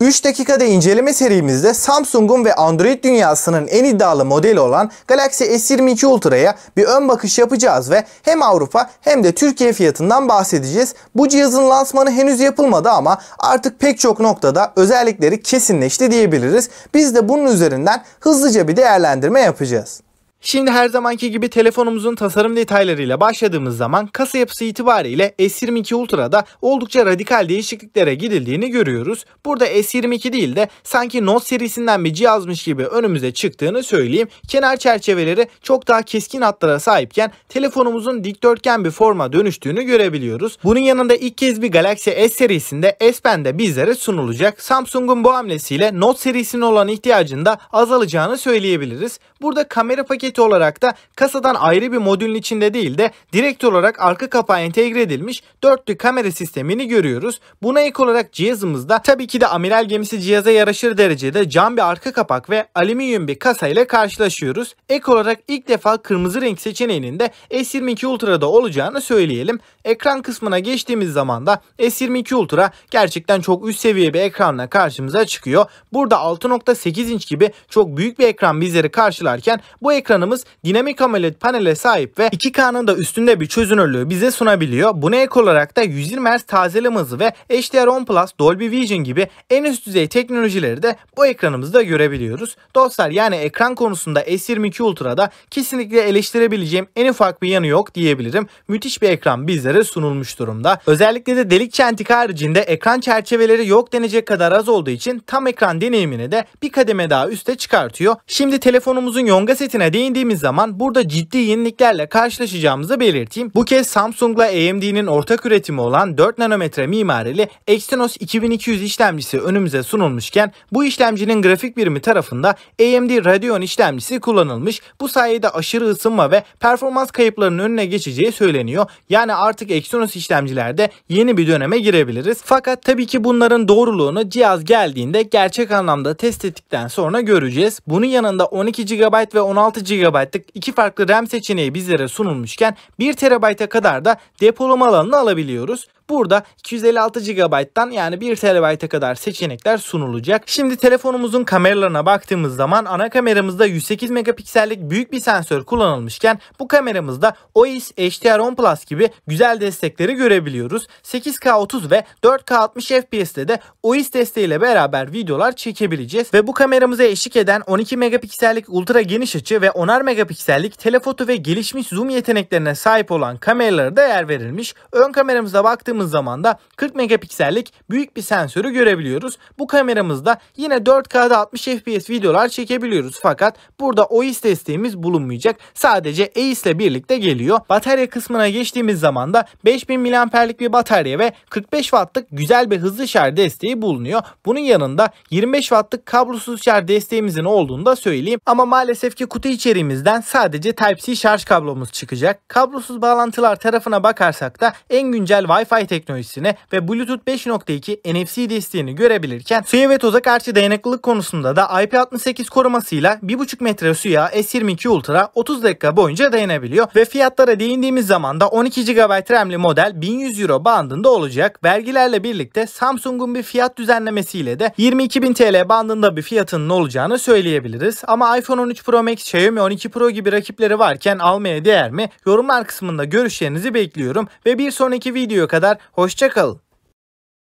3 dakikada inceleme serimizde Samsung'un ve Android dünyasının en iddialı modeli olan Galaxy S22 Ultra'ya bir ön bakış yapacağız ve hem Avrupa hem de Türkiye fiyatından bahsedeceğiz. Bu cihazın lansmanı henüz yapılmadı ama artık pek çok noktada özellikleri kesinleşti diyebiliriz. Biz de bunun üzerinden hızlıca bir değerlendirme yapacağız. Şimdi her zamanki gibi telefonumuzun tasarım detaylarıyla başladığımız zaman kasa yapısı itibariyle S22 Ultra'da oldukça radikal değişikliklere gidildiğini görüyoruz. Burada S22 değil de sanki Note serisinden bir cihazmış gibi önümüze çıktığını söyleyeyim. Kenar çerçeveleri çok daha keskin hatlara sahipken telefonumuzun dikdörtgen bir forma dönüştüğünü görebiliyoruz. Bunun yanında ilk kez bir Galaxy S serisinde S Pen'de bizlere sunulacak. Samsung'un bu hamlesiyle Note serisine olan ihtiyacında azalacağını söyleyebiliriz. Burada kamera paketi Direkt olarak da kasadan ayrı bir modülün içinde değil de direkt olarak arka kapağa entegre edilmiş dörtlü kamera sistemini görüyoruz. Buna ek olarak cihazımızda tabii ki de amiral gemisi cihaza yaraşır derecede cam bir arka kapak ve alüminyum bir kasa ile karşılaşıyoruz. Ek olarak ilk defa kırmızı renk seçeneğinin de S22 Ultra'da olacağını söyleyelim. Ekran kısmına geçtiğimiz zaman da S22 Ultra gerçekten çok üst seviye bir ekranla karşımıza çıkıyor. Burada 6.8 inç gibi çok büyük bir ekran bizleri karşılarken bu ekran ekranımız dinamik AMOLED panele sahip ve 2K'nın da üstünde bir çözünürlüğü bize sunabiliyor. Buna ek olarak da 120 Hz tazeleme hızı ve HDR10 Plus Dolby Vision gibi en üst düzey teknolojileri de bu ekranımızda görebiliyoruz. Dostlar yani ekran konusunda S22 Ultra'da kesinlikle eleştirebileceğim en ufak bir yanı yok diyebilirim. Müthiş bir ekran bizlere sunulmuş durumda. Özellikle de delik çentik haricinde ekran çerçeveleri yok denecek kadar az olduğu için tam ekran deneyimini de bir kademe daha üste çıkartıyor. Şimdi telefonumuzun yonga setine değin değindiğimiz zaman burada ciddi yeniliklerle karşılaşacağımızı belirteyim. Bu kez Samsung'la AMD'nin ortak üretimi olan 4 nanometre mimarili Exynos 2200 işlemcisi önümüze sunulmuşken bu işlemcinin grafik birimi tarafında AMD Radeon işlemcisi kullanılmış. Bu sayede aşırı ısınma ve performans kayıplarının önüne geçeceği söyleniyor. Yani artık Exynos işlemcilerde yeni bir döneme girebiliriz. Fakat tabii ki bunların doğruluğunu cihaz geldiğinde gerçek anlamda test ettikten sonra göreceğiz. Bunun yanında 12 GB ve 16 GB GB'lık iki farklı RAM seçeneği bizlere sunulmuşken 1 TB'a kadar da depolama alanını alabiliyoruz. Burada 256 GB'dan yani 1 TB'e kadar seçenekler sunulacak. Şimdi telefonumuzun kameralarına baktığımız zaman ana kameramızda 108 megapiksellik büyük bir sensör kullanılmışken bu kameramızda OIS HDR10 Plus gibi güzel destekleri görebiliyoruz. 8K 30 ve 4K 60 FPS'te de OIS desteğiyle beraber videolar çekebileceğiz ve bu kameramıza eşlik eden 12 megapiksellik ultra geniş açı ve 10'ar megapiksellik telefoto ve gelişmiş zoom yeteneklerine sahip olan kameralara da yer verilmiş. Ön kameramıza baktığımızda baktığımız zaman da 40 megapiksellik büyük bir sensörü görebiliyoruz. Bu kameramızda yine 4K'da 60 FPS videolar çekebiliyoruz fakat burada OIS desteğimiz bulunmayacak. Sadece EIS ile birlikte geliyor. Batarya kısmına geçtiğimiz zaman da 5000 mAh'lik bir batarya ve 45 Watt'lık güzel bir hızlı şarj desteği bulunuyor. Bunun yanında 25 Watt'lık kablosuz şarj desteğimizin olduğunu da söyleyeyim. Ama maalesef ki kutu içeriğimizden sadece Type-C şarj kablomuz çıkacak. Kablosuz bağlantılar tarafına bakarsak da en güncel Wi-Fi Wi-Fi teknolojisine ve Bluetooth 5.2 NFC desteğini görebilirken suya ve toza karşı dayanıklılık konusunda da IP68 korumasıyla 1.5 metre suya S22 Ultra 30 dakika boyunca dayanabiliyor ve fiyatlara değindiğimiz zaman da 12 GB RAM'li model 1100 Euro bandında olacak. Vergilerle birlikte Samsung'un bir fiyat düzenlemesiyle de 22.000 TL bandında bir fiyatının olacağını söyleyebiliriz. Ama iPhone 13 Pro Max, Xiaomi 12 Pro gibi rakipleri varken almaya değer mi? Yorumlar kısmında görüşlerinizi bekliyorum ve bir sonraki videoya kadar Hoşçakalın.